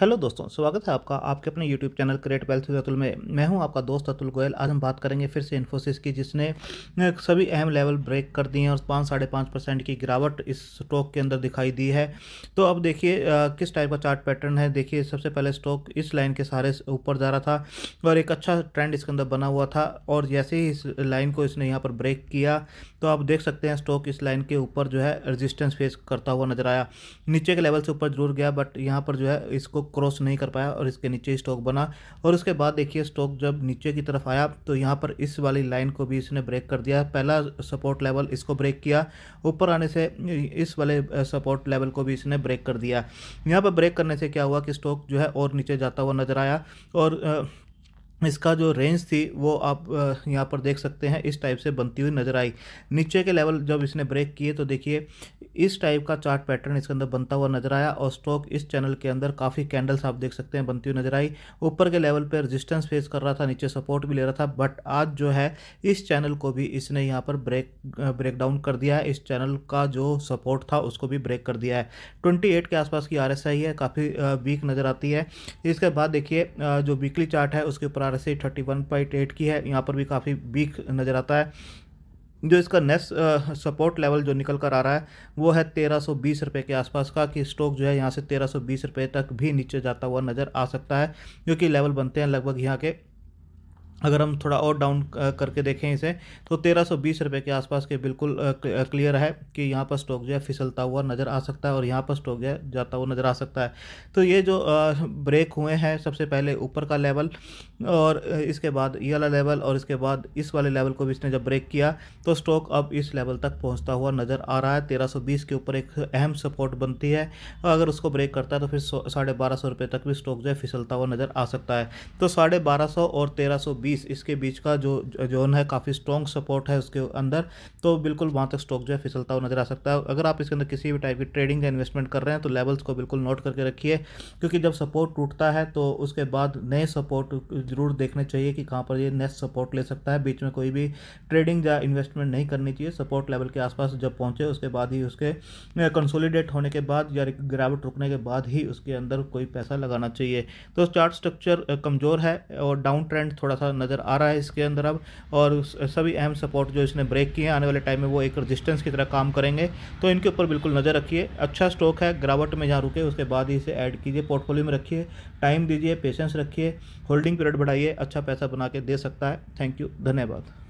hello दोस्तों स्वागत है आपका आपके अपने YouTube channel create wealth Atul में मैं हूं आपका दोस्त अतुल गोयल आज हम बात करेंगे फिर से इन्फोसिस की जिसने सभी अहम लेवल ब्रेक कर दिए हैं और पाँच साढ़े पाँच परसेंट की गिरावट इस स्टॉक के अंदर दिखाई दी है तो अब देखिए किस टाइप का चार्ट पैटर्न है देखिए सबसे पहले स्टॉक इस लाइन के सहारे ऊपर जा रहा था और एक अच्छा ट्रेंड इसके अंदर बना हुआ था और जैसे ही इस लाइन को इसने यहाँ पर ब्रेक किया तो आप देख सकते हैं स्टॉक इस लाइन के ऊपर जो है रजिस्टेंस फेस करता हुआ नजर आया नीचे के लेवल से ऊपर जरूर गया बट यहाँ पर जो है इसको क्रॉस नहीं कर पाया और इसके नीचे स्टॉक बना और उसके बाद देखिए स्टॉक जब नीचे की तरफ आया तो यहाँ पर इस वाली लाइन को भी इसने ब्रेक कर दिया पहला सपोर्ट लेवल इसको ब्रेक किया ऊपर आने से इस वाले सपोर्ट लेवल को भी इसने ब्रेक कर दिया यहाँ पर ब्रेक करने से क्या हुआ कि स्टॉक जो है और नीचे जाता हुआ नजर आया और इसका जो रेंज थी वो आप यहाँ पर देख सकते हैं इस टाइप से बनती हुई नज़र आई नीचे के लेवल जब इसने ब्रेक किए तो देखिए इस टाइप का चार्ट पैटर्न इसके अंदर बनता हुआ नज़र आया और स्टॉक इस चैनल के अंदर काफ़ी कैंडल्स आप देख सकते हैं बनती हुई नज़र आई ऊपर के लेवल पर रेजिस्टेंस फेस कर रहा था नीचे सपोर्ट भी ले रहा था बट आज जो है इस चैनल को भी इसने यहाँ पर ब्रेक ब्रेक डाउन कर दिया है इस चैनल का जो सपोर्ट था उसको भी ब्रेक कर दिया है ट्वेंटी के आसपास की आर है काफ़ी वीक नज़र आती है इसके बाद देखिए जो वीकली चार्ट है उसके ऊपर आर एस की है यहाँ पर भी काफ़ी वीक नज़र आता है जो इसका नेक्स्ट सपोर्ट लेवल जो निकल कर आ रहा है वो है तेरह सौ के आसपास का कि स्टॉक जो है यहाँ से तेरह सौ तक भी नीचे जाता हुआ नज़र आ सकता है क्योंकि लेवल बनते हैं लगभग यहाँ के अगर हम थोड़ा और डाउन करके देखें इसे तो तेरह सौ बीस रुपये के आसपास के बिल्कुल क्लियर है कि यहाँ पर स्टॉक जो है फिसलता हुआ नज़र आ सकता है और यहाँ पर स्टॉक जो है जाता हुआ नज़र आ सकता है तो ये जो ब्रेक हुए हैं सबसे पहले ऊपर का लेवल और इसके बाद ये वाला लेवल और इसके बाद इस वाले लेवल को भी इसने जब ब्रेक किया तो स्टॉक अब इस लेवल तक पहुँचता हुआ नज़र आ रहा है तेरह के ऊपर एक अहम सपोर्ट बनती है अगर उसको ब्रेक करता है तो फिर साढ़े बारह तक भी स्टॉक जो है फिसलता हुआ नज़र आ सकता है तो साढ़े और तेरह बीस इसके बीच का जो जोन है काफ़ी स्ट्रॉन्ग सपोर्ट है उसके अंदर तो बिल्कुल वहाँ तक स्टॉक जो है फिसलता हुआ नजर आ सकता है अगर आप इसके अंदर किसी भी टाइप की ट्रेडिंग या इन्वेस्टमेंट कर रहे हैं तो लेवल्स को बिल्कुल नोट करके रखिए क्योंकि जब सपोर्ट टूटता है तो उसके बाद नए सपोर्ट जरूर देखने चाहिए कि कहाँ पर ये नेक्स्ट सपोर्ट ले सकता है बीच में कोई भी ट्रेडिंग या इन्वेस्टमेंट नहीं करनी चाहिए सपोर्ट लेवल के आसपास जब पहुँचे उसके बाद ही उसके कंसोलिडेट होने के बाद या गिरावट रुकने के बाद ही उसके अंदर कोई पैसा लगाना चाहिए तो चार्ट स्ट्रक्चर कमज़ोर है और डाउन ट्रेंड थोड़ा सा नज़र आ रहा है इसके अंदर अब और सभी अहम सपोर्ट जो इसने ब्रेक किए हैं आने वाले टाइम में वो एक रजिस्टेंस की तरह काम करेंगे तो इनके ऊपर बिल्कुल नज़र रखिए अच्छा स्टॉक है गिरावट में जहाँ रुके उसके बाद ही इसे ऐड कीजिए पोर्टफोलियो में रखिए टाइम दीजिए पेशेंस रखिए होल्डिंग पीरियड बढ़ाइए अच्छा पैसा बना के दे सकता है थैंक यू धन्यवाद